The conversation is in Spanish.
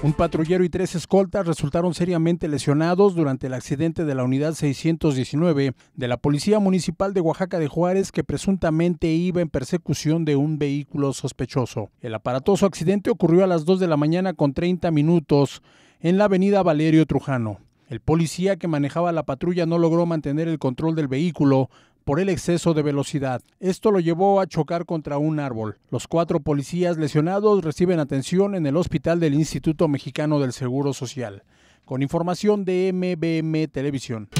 Un patrullero y tres escoltas resultaron seriamente lesionados durante el accidente de la unidad 619 de la Policía Municipal de Oaxaca de Juárez que presuntamente iba en persecución de un vehículo sospechoso. El aparatoso accidente ocurrió a las 2 de la mañana con 30 minutos en la avenida Valerio Trujano. El policía que manejaba la patrulla no logró mantener el control del vehículo, por el exceso de velocidad. Esto lo llevó a chocar contra un árbol. Los cuatro policías lesionados reciben atención en el hospital del Instituto Mexicano del Seguro Social. Con información de MBM Televisión.